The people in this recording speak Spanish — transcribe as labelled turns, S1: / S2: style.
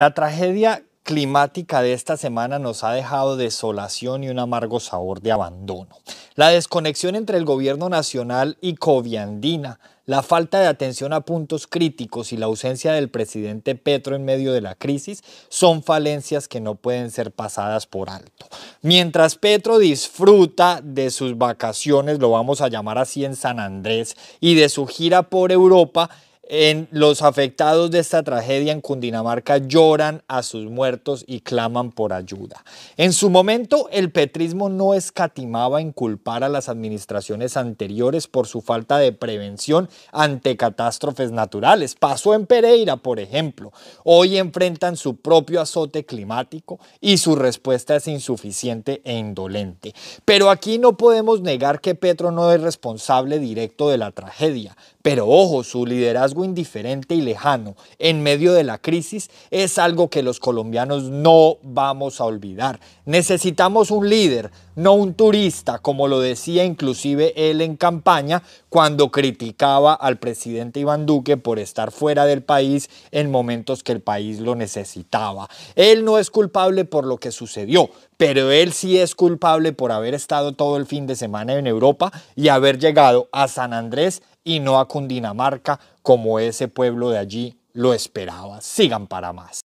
S1: La tragedia climática de esta semana nos ha dejado desolación y un amargo sabor de abandono. La desconexión entre el gobierno nacional y Coviandina, la falta de atención a puntos críticos y la ausencia del presidente Petro en medio de la crisis son falencias que no pueden ser pasadas por alto. Mientras Petro disfruta de sus vacaciones, lo vamos a llamar así en San Andrés, y de su gira por Europa, en los afectados de esta tragedia en Cundinamarca lloran a sus muertos y claman por ayuda. En su momento, el petrismo no escatimaba en culpar a las administraciones anteriores por su falta de prevención ante catástrofes naturales. Pasó en Pereira, por ejemplo. Hoy enfrentan su propio azote climático y su respuesta es insuficiente e indolente. Pero aquí no podemos negar que Petro no es responsable directo de la tragedia. Pero ojo, su liderazgo indiferente y lejano en medio de la crisis es algo que los colombianos no vamos a olvidar. Necesitamos un líder no un turista, como lo decía inclusive él en campaña cuando criticaba al presidente Iván Duque por estar fuera del país en momentos que el país lo necesitaba. Él no es culpable por lo que sucedió, pero él sí es culpable por haber estado todo el fin de semana en Europa y haber llegado a San Andrés y no a Cundinamarca como ese pueblo de allí lo esperaba. Sigan para más.